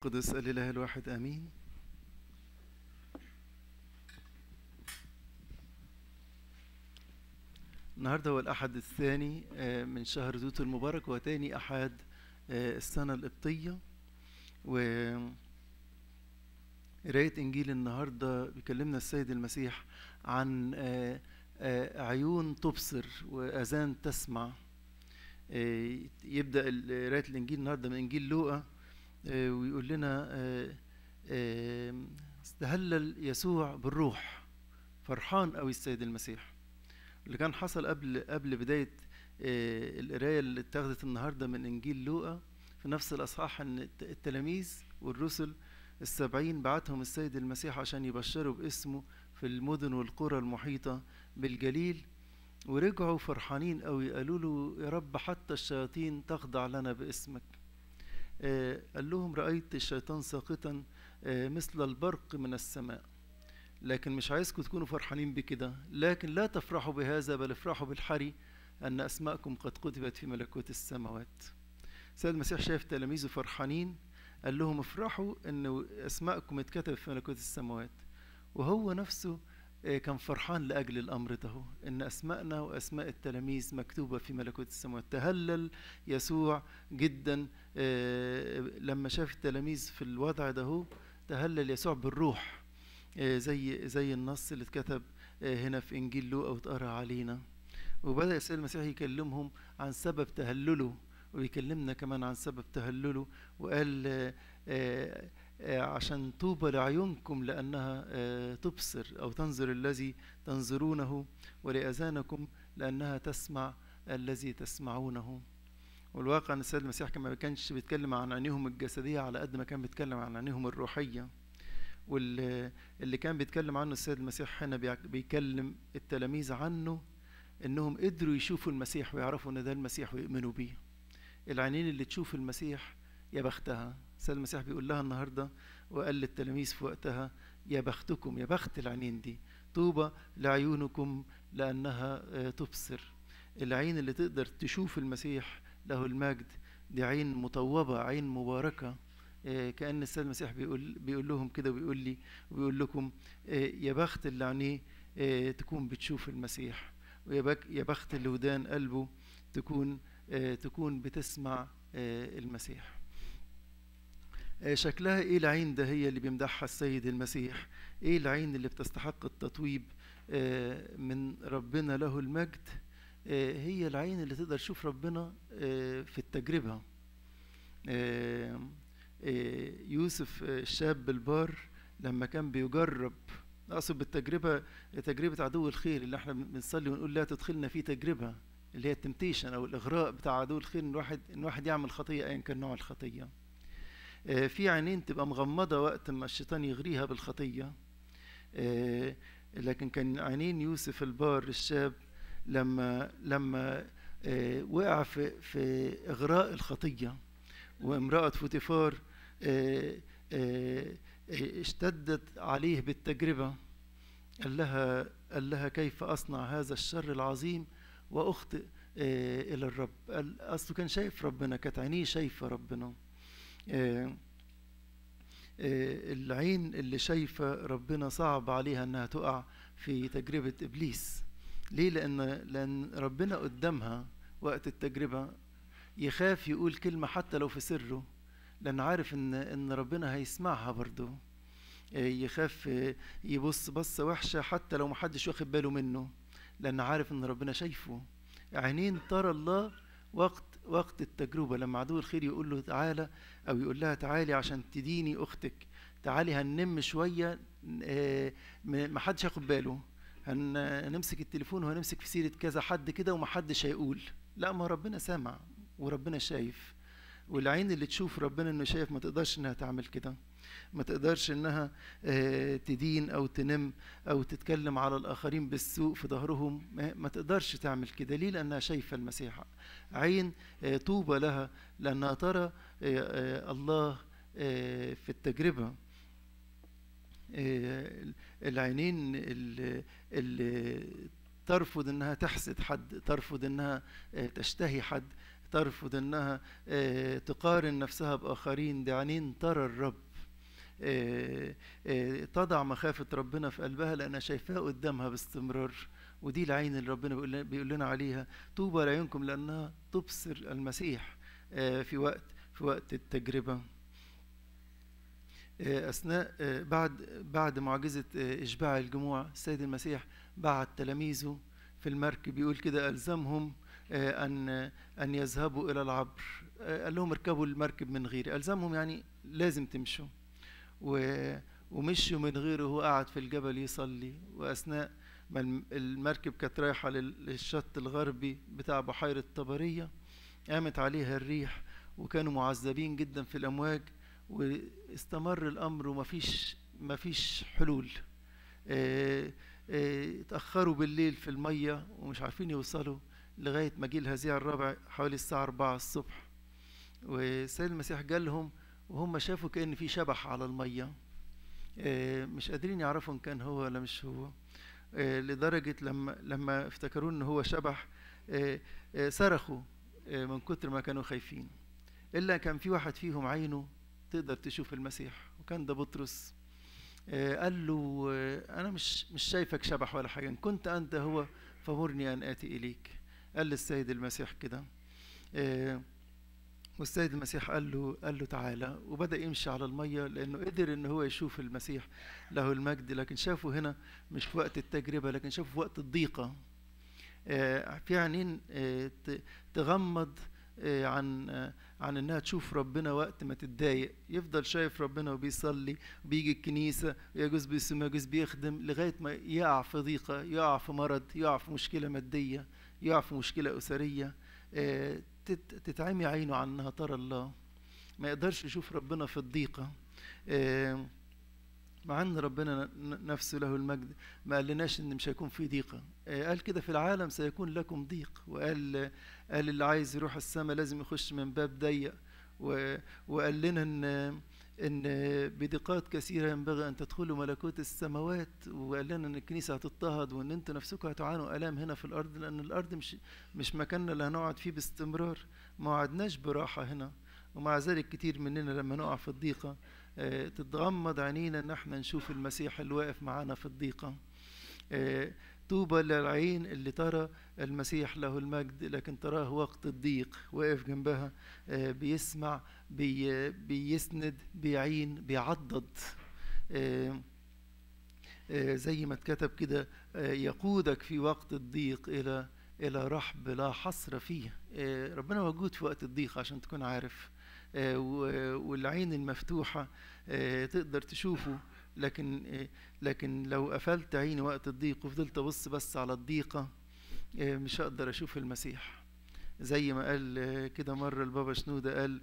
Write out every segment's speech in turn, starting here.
قدس الإله الواحد آمين النهاردة هو الأحد الثاني آه، من شهر ذوت المبارك وتاني أحد آه، السنة القبطية و قراية إنجيل النهاردة بيكلمنا السيد المسيح عن آه، عيون تبصر وأذان تسمع يبدأ قراية الإنجيل النهاردة من إنجيل لوقا آه، ويقول لنا آه، آه، استهلل يسوع بالروح فرحان قوي السيد المسيح اللي كان حصل قبل قبل بدايه القرايه اللي اتخذت النهارده من انجيل لوقا في نفس الاصحاح ان التلاميذ والرسل السبعين بعتهم السيد المسيح عشان يبشروا باسمه في المدن والقرى المحيطه بالجليل ورجعوا فرحانين قوي قالوا له يا رب حتى الشياطين تخضع لنا باسمك آه، قال لهم رأيت الشيطان ساقطا آه، مثل البرق من السماء لكن مش عايزكم تكونوا فرحانين بكده لكن لا تفرحوا بهذا بل افرحوا بالحري أن أسماءكم قد كتبت في ملكوت السماوات سيد المسيح شاف تلاميذه فرحانين قال لهم افرحوا أن أسماءكم اتكتبت في ملكوت السماوات وهو نفسه إيه، كان فرحان لأجل الأمر ده إن أسماءنا وأسماء التلاميذ مكتوبة في ملكوت السماوات تهلل يسوع جدا إيه، لما شاف التلاميذ في الوضع ده تهلل يسوع بالروح إيه، زي زي النص اللي اتكتب هنا في إنجيل لوقا واتقرا علينا وبدأ السيد المسيح يكلمهم عن سبب تهلله ويكلمنا كمان عن سبب تهلله وقال آه، عشان طوبى لعيونكم لأنها آه، تبصر أو تنظر الذي تنظرونه ولأذانكم لأنها تسمع الذي تسمعونه والواقع أن السيد المسيح كما كانش بيتكلم عن عينيهم الجسدية على قد ما كان بيتكلم عن عينيهم الروحية واللي كان بيتكلم عنه السيد المسيح هنا بيكلم التلاميذ عنه انهم قدروا يشوفوا المسيح ويعرفوا ان ده المسيح ويؤمنوا بيه العينين اللي تشوف المسيح يا بختها السيد المسيح بيقول لها النهارده وقال للتلاميذ في وقتها يا بختكم يا بخت العينين دي طوبى لعيونكم لانها آه، تبصر العين اللي تقدر تشوف المسيح له المجد دي عين مطوبه عين مباركه آه، كان السيد المسيح بيقول بيقول لهم كده وبيقول لي وبيقول لكم آه، يا بخت اللي عينيه تكون بتشوف المسيح ويا بخت اللي ودان قلبه تكون تكون بتسمع المسيح آه، شكلها ايه العين ده هي اللي بيمدحها السيد المسيح ايه العين اللي بتستحق التطويب آه، من ربنا له المجد آه، هي العين اللي تقدر تشوف ربنا في التجربة يوسف الشاب البار لما كان بيجرب اقصد بالتجربة تجربة عدو الخير اللي احنا بنصلي ونقول لا تدخلنا في تجربة اللي هي التمتيشن او الاغراء بتاع عدو الخير ان الواحد ان الواحد يعمل خطية ايا كان نوع الخطية آه، في عينين تبقى مغمضة وقت ما الشيطان يغريها بالخطية آه، لكن كان عينين يوسف البار الشاب لما لما آه، وقع في في إغراء الخطية وامرأة فوتيفار اشتدت عليه بالتجربة قال لها قال لها كيف أصنع هذا الشر العظيم وأخطئ إلى الرب قال أصله كان شايف ربنا كانت عينيه شايفة ربنا آه، آه، العين اللي شايفة ربنا صعب عليها أنها تقع في تجربة إبليس ليه لأن, لأن ربنا قدامها وقت التجربة يخاف يقول كلمة حتى لو في سره لأن عارف إن إن ربنا هيسمعها برضو آه، يخاف يبص بصة وحشة حتى لو محدش واخد باله منه لأن عارف إن ربنا شايفه عينين ترى الله وقت وقت التجربة لما عدو الخير يقول له تعالى أو يقول لها تعالي عشان تديني أختك تعالي هننم شوية آه، محدش هياخد باله هنمسك التليفون وهنمسك في سيرة كذا حد كده ومحدش هيقول لا ما ربنا سامع وربنا شايف والعين اللي تشوف ربنا انه شايف ما تقدرش انها تعمل كده ما تقدرش انها آه، تدين او تنم او تتكلم على الاخرين بالسوء في ظهرهم ما تقدرش تعمل كده ليه لانها شايفه المسيح عين آه، طوبى لها لانها ترى آه، الله في التجربه العينين اللي ترفض انها تحسد حد ترفض انها تشتهي حد ترفض انها تقارن نفسها باخرين دي عينين ترى الرب آه، آه، تضع مخافة ربنا في قلبها لأنها شايفاه قدامها باستمرار ودي العين اللي ربنا بيقول لنا عليها طوبى لعينكم لأنها تبصر المسيح آه، في وقت في وقت التجربة أثناء بعد بعد معجزة إشباع الجموع السيد المسيح بعت تلاميذه في المركب يقول كده ألزمهم أن أن يذهبوا إلى العبر قال لهم اركبوا المركب من غيري ألزمهم يعني لازم تمشوا ومشي من غيره وهو قاعد في الجبل يصلي واثناء ما المركب كانت رايحه للشط الغربي بتاع بحيره طبريه قامت عليها الريح وكانوا معذبين جدا في الامواج واستمر الامر ومفيش مفيش حلول آه، آه، اتاخروا بالليل في الميه ومش عارفين يوصلوا لغايه ما جه الهزيع الرابع حوالي الساعه 4 الصبح وسيد المسيح جالهم وهم شافوا كأن في شبح على المية آه، مش قادرين يعرفوا إن كان هو ولا مش هو آه، لدرجة لما لما افتكروا إن هو شبح آه، صرخوا من كتر ما كانوا خايفين إلا كان في واحد فيهم عينه تقدر تشوف المسيح وكان ده بطرس قال له أنا مش مش شايفك شبح ولا حاجة إن كنت أنت هو فمرني أن آتي إليك قال للسيد المسيح كده والسيد المسيح قال له قال له تعالى وبدا يمشي على الميه لانه قدر ان هو يشوف المسيح له المجد لكن شافه هنا مش في وقت التجربه لكن شافه في وقت الضيقه آه، في عينين آه، تغمض آه، عن عن انها تشوف ربنا وقت ما تتضايق يفضل شايف ربنا وبيصلي وبيجي الكنيسه ويجوز بيصوم ويجوز بيخدم لغايه ما يقع في ضيقه يقع في مرض يقع في مشكله ماديه يقع في مشكله اسريه تتعمي عينه عنها ترى الله ما يقدرش يشوف ربنا في الضيقه آه، مع ان ربنا نفسه له المجد ما قالناش ان مش هيكون في ضيقه آه، قال كده في العالم سيكون لكم ضيق وقال قال اللي عايز يروح السماء لازم يخش من باب ضيق وقال لنا ان ان بدقات كثيره ينبغي ان تدخلوا ملكوت السماوات وقال لنا ان الكنيسه هتضطهد وان انتوا نفسكم هتعانوا الام هنا في الارض لان الارض مش مش مكاننا اللي هنقعد فيه باستمرار ما قعدناش براحه هنا ومع ذلك كتير مننا لما نقع في الضيقه آه، تتغمض عينينا ان احنا نشوف المسيح اللي واقف معانا في الضيقه آه، طوبى للعين اللي ترى المسيح له المجد لكن تراه وقت الضيق واقف جنبها آه، بيسمع بي بيسند بيعين بيعضد آه، آه، زي ما اتكتب كده يقودك في وقت الضيق الى الى رحب لا حصر فيه ربنا موجود في وقت الضيق عشان تكون عارف والعين المفتوحه تقدر تشوفه لكن لكن لو قفلت عيني وقت الضيق وفضلت ابص بس على الضيقه آه، مش هقدر اشوف المسيح زي ما قال آه، كده مره البابا شنوده قال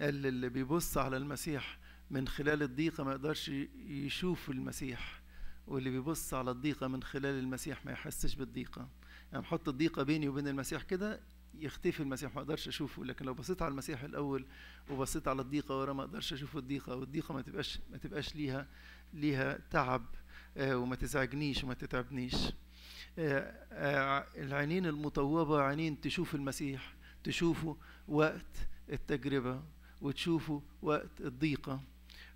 قال اللي بيبص على المسيح من خلال الضيقه ما يقدرش يشوف المسيح واللي بيبص على الضيقه من خلال المسيح ما يحسش بالضيقه يعني حط الضيقه بيني وبين المسيح كده يختفي المسيح ما اقدرش اشوفه لكن لو بصيت على المسيح الاول وبصيت على الضيقه ورا ما اقدرش اشوف الضيقه والضيقه ما تبقاش ما تبقاش ليها ليها تعب آه، وما تزعجنيش وما تتعبنيش آه، آه، العينين المطوبه عينين تشوف المسيح تشوفه وقت التجربه وتشوفه وقت الضيقه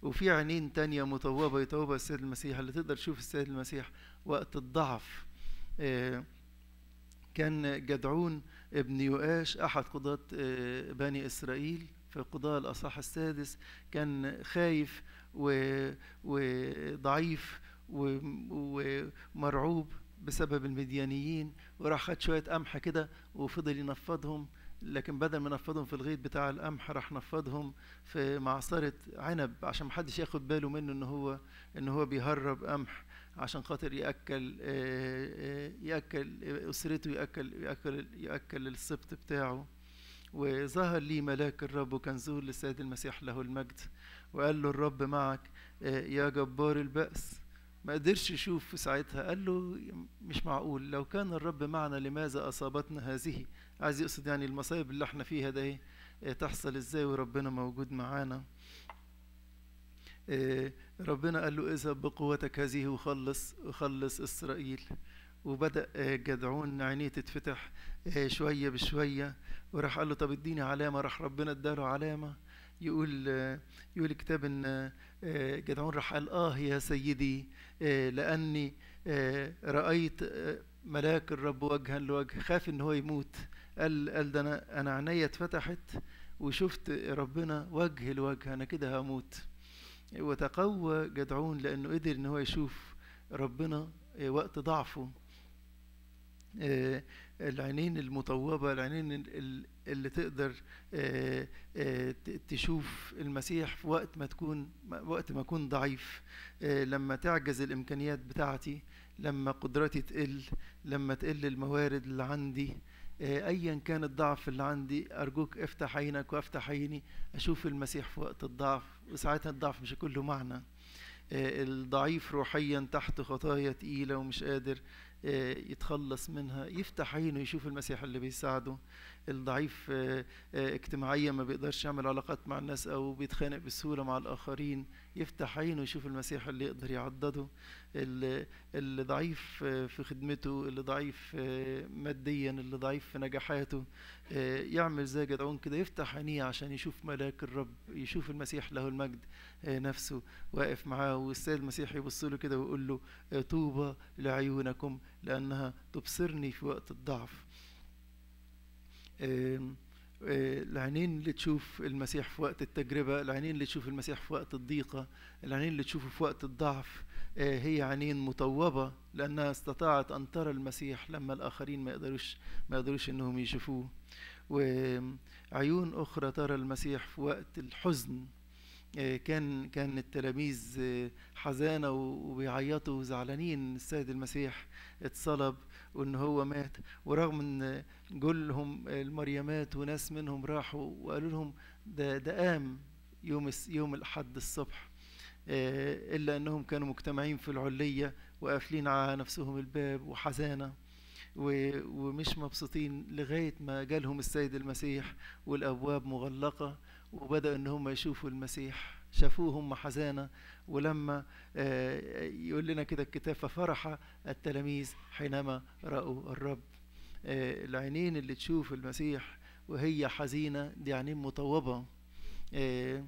وفي عينين تانية مطوبة يطوبها السيد المسيح اللي تقدر تشوف السيد المسيح وقت الضعف كان جدعون ابن يؤاش أحد قضاة آه، بني إسرائيل في قضاء الأصح السادس كان خايف وضعيف ومرعوب بسبب المديانيين وراح خد شوية قمح كده وفضل ينفضهم لكن بدل ما نفضهم في الغيط بتاع القمح راح نفضهم في معصرة عنب عشان محدش ياخد باله منه ان هو ان هو بيهرب قمح عشان خاطر ياكل آه، آه، ياكل آه، اسرته ياكل ياكل ياكل السبط بتاعه وظهر لي ملاك الرب وكان زور للسيد المسيح له المجد وقال له الرب معك يا جبار البأس ما قدرش يشوف في ساعتها قال له مش معقول لو كان الرب معنا لماذا أصابتنا هذه عايز يقصد يعني المصايب اللي احنا فيها ده إيه؟ تحصل ازاي وربنا موجود معانا إيه، ربنا قال له اذهب بقوتك هذه وخلص وخلص اسرائيل وبدا إيه، جدعون عينيه تتفتح إيه، شويه بشويه وراح قال له طب اديني علامه راح ربنا اداله علامه يقول يقول الكتاب ان جدعون راح قال اه يا سيدي لاني رايت ملاك الرب وجها لوجه خاف ان هو يموت قال قال ده انا انا عينيا اتفتحت وشفت ربنا وجه لوجه انا كده هموت وتقوى جدعون لأنه قدر إن هو يشوف ربنا آه، وقت ضعفه آه، العينين المطوبة العينين اللي تقدر آه، تشوف المسيح في وقت ما تكون وقت ما أكون ضعيف لما تعجز الإمكانيات بتاعتي لما قدرتي تقل لما تقل الموارد اللي عندي آه، ايا كان الضعف اللي عندي ارجوك افتح عينك وافتح عيني اشوف المسيح في وقت الضعف وساعتها الضعف مش كله معنى آه، الضعيف روحيا تحت خطايا تقيله ومش قادر آه، يتخلص منها يفتح عينه يشوف المسيح اللي بيساعده الضعيف آه، آه، اجتماعيا ما بيقدرش يعمل علاقات مع الناس او بيتخانق بسهوله مع الاخرين يفتح عينه يشوف المسيح اللي يقدر يعضده اللي ضعيف آه، في خدمته اللي ضعيف ماديا اللي ضعيف في نجاحاته يعمل زي جدعون كده يفتح عينيه عشان يشوف ملاك الرب يشوف المسيح له المجد نفسه واقف معاه والسيد المسيح يبص له كده ويقول له طوبى لعيونكم لانها تبصرني في وقت الضعف آه، العينين اللي تشوف المسيح في وقت التجربة العينين اللي تشوف المسيح في وقت الضيقة العينين اللي تشوفه في وقت الضعف آه، هي عينين مطوبة لأنها استطاعت أن ترى المسيح لما الآخرين ما يقدروش ما يقدروش إنهم يشوفوه وعيون أخرى ترى المسيح في وقت الحزن آه، كان كان التلاميذ حزانة وبيعيطوا وزعلانين السيد المسيح اتصلب وان هو مات ورغم ان جلهم المريمات وناس منهم راحوا وقالوا لهم ده ده قام يوم يوم الاحد الصبح آه، الا انهم كانوا مجتمعين في العليه وقافلين على نفسهم الباب وحزانه ومش مبسوطين لغايه ما جالهم السيد المسيح والابواب مغلقه وبدأوا ان هم يشوفوا المسيح شافوه هم حزانه ولما آه، يقول لنا كده الكتاب ففرح التلاميذ حينما رأوا الرب آه، العينين اللي تشوف المسيح وهي حزينة دي عينين مطوبة آه،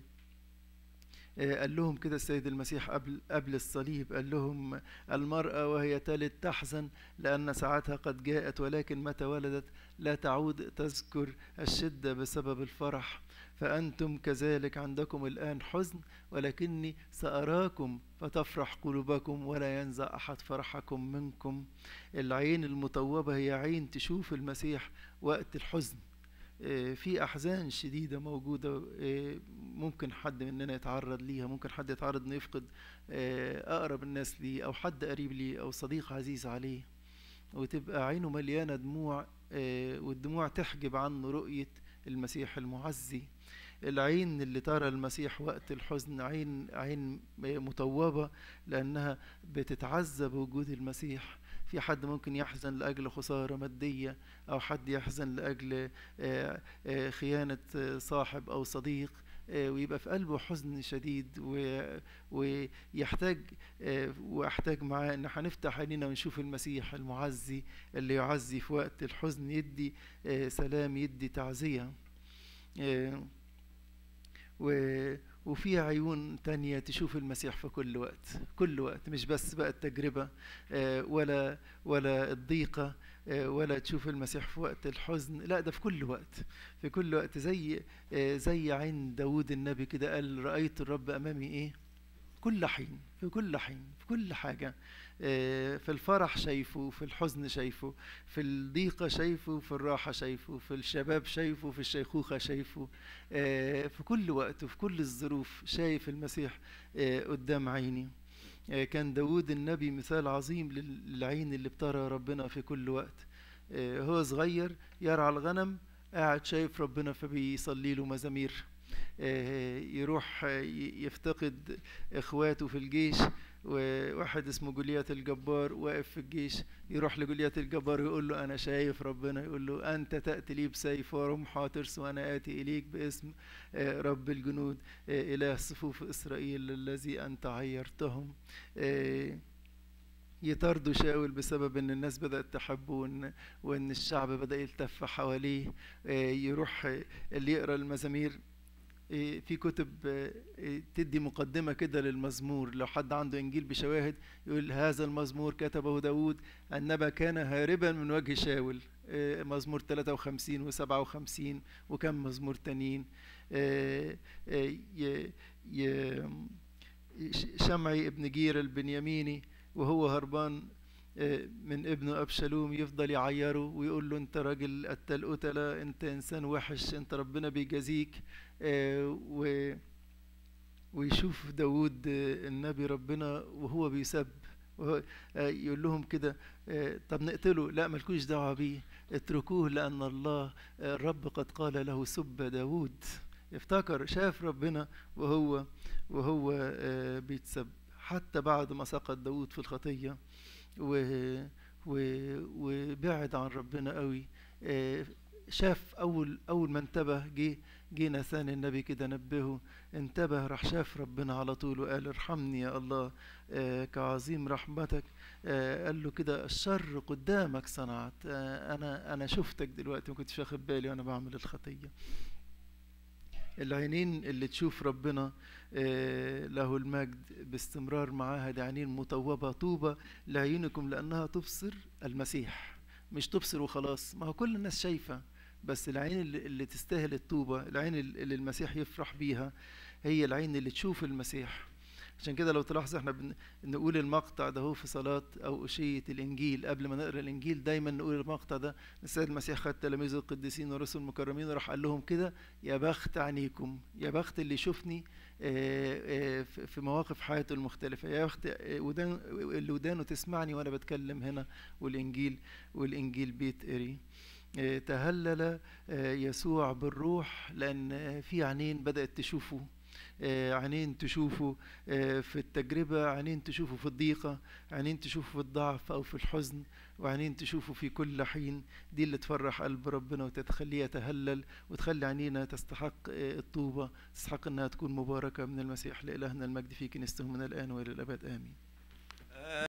قال لهم كده السيد المسيح قبل قبل الصليب قال لهم المرأة وهي تلد تحزن لأن ساعتها قد جاءت ولكن متى ولدت لا تعود تذكر الشدة بسبب الفرح فأنتم كذلك عندكم الآن حزن ولكني سأراكم فتفرح قلوبكم ولا ينزع أحد فرحكم منكم العين المطوبة هي عين تشوف المسيح وقت الحزن آه، في أحزان شديدة موجودة آه، ممكن حد مننا يتعرض ليها ممكن حد يتعرض إنه يفقد آه، أقرب الناس ليه أو حد قريب ليه أو صديق عزيز عليه وتبقى عينه مليانة دموع والدموع تحجب عنه رؤية المسيح المعزي العين اللي ترى المسيح وقت الحزن عين عين مطوبة لأنها بتتعزى بوجود المسيح في حد ممكن يحزن لأجل خسارة مادية أو حد يحزن لأجل آه، آه، خيانة آه، صاحب أو صديق آه، ويبقى في قلبه حزن شديد ويحتاج آه، واحتاج معاه ان هنفتح عينينا ونشوف المسيح المعزي اللي يعزي في وقت الحزن يدي آه، سلام يدي تعزيه وفي عيون تانية تشوف المسيح في كل وقت كل وقت مش بس بقى التجربة ولا ولا الضيقة آه، ولا تشوف المسيح في وقت الحزن لا ده في كل وقت في كل وقت زي آه، زي عين داود النبي كده قال رأيت الرب أمامي إيه كل حين في كل حين في كل حاجة آه، في الفرح شايفه في الحزن شايفه في الضيقة شايفه في الراحة شايفه في الشباب شايفه في الشيخوخة شايفه في كل وقت وفي كل الظروف شايف المسيح قدام عيني آه، كان داود النبي مثال عظيم للعين اللي بترى ربنا في كل وقت آه، هو صغير يرعى الغنم قاعد شايف ربنا فبيصلي له مزامير آه، يروح يفتقد اخواته في الجيش وواحد اسمه جوليات الجبار واقف في الجيش يروح لجوليات الجبار يقول له أنا شايف ربنا يقول له أنت تأتي لي بسيف ورمح ترس وأنا آتي إليك باسم آه، رب الجنود آه، إله صفوف إسرائيل الذي أنت عيرتهم آه، يطاردوا شاول بسبب ان الناس بدات تحبه وان الشعب بدا يلتف حواليه يروح اللي يقرا المزامير إيه، في كتب إيه، تدي مقدمة كده للمزمور لو حد عنده إنجيل بشواهد يقول هذا المزمور كتبه داود النبى كان هاربا من وجه شاول إيه، مزمور 53 و57 وكم مزمور تانيين شمعي ابن جير البنياميني وهو هربان من ابنه أبشالوم يفضل يعيره ويقول له أنت راجل قتل قتلة أنت إنسان وحش أنت ربنا بيجازيك و ويشوف داود النبي ربنا وهو بيسب آه، يقول لهم كده آه، طب نقتله لا ملكوش دعوه بيه اتركوه لان الله آه، الرب قد قال له سب داود افتكر شاف ربنا وهو وهو بيتسب حتى بعد ما سقط داود في الخطيه و وبعد عن ربنا قوي شاف اول اول ما انتبه جه جينا ثاني النبي كده نبهه انتبه راح شاف ربنا على طول وقال ارحمني يا الله آه كعظيم رحمتك آه قال له كده الشر قدامك صنعت آه انا انا شفتك دلوقتي ما كنتش واخد بالي وانا بعمل الخطيه العينين اللي تشوف ربنا آه، له المجد باستمرار معاها دي عينين مطوبة طوبة لعيونكم لأنها تبصر المسيح مش تبصر وخلاص ما هو كل الناس شايفة بس العين اللي, اللي تستاهل الطوبة العين اللي المسيح يفرح بيها هي العين اللي تشوف المسيح عشان كده لو تلاحظ احنا بنقول المقطع ده هو في صلاة أو أشية الإنجيل قبل ما نقرأ الإنجيل دايما نقول المقطع ده السيد المسيح خد تلاميذه القديسين والرسل المكرمين وراح قال لهم كده يا بخت عينيكم يا بخت اللي يشوفني آه، آه، في مواقف حياته المختلفة يا بخت آه، ودان اللي ودانه تسمعني وأنا بتكلم هنا والإنجيل والإنجيل بيتقري آه، تهلل آه، يسوع بالروح لأن في عينين بدأت تشوفه آه، عينين تشوفه في التجربة عينين تشوفه في الضيقة عينين تشوفه في الضعف أو في الحزن وعينين تشوفه في كل حين دي اللي تفرح قلب ربنا وتتخليه يتهلل وتخلي عينينا تستحق الطوبة تستحق أنها تكون مباركة من المسيح لإلهنا المجد في كنيسته من الآن وإلى الأبد آمين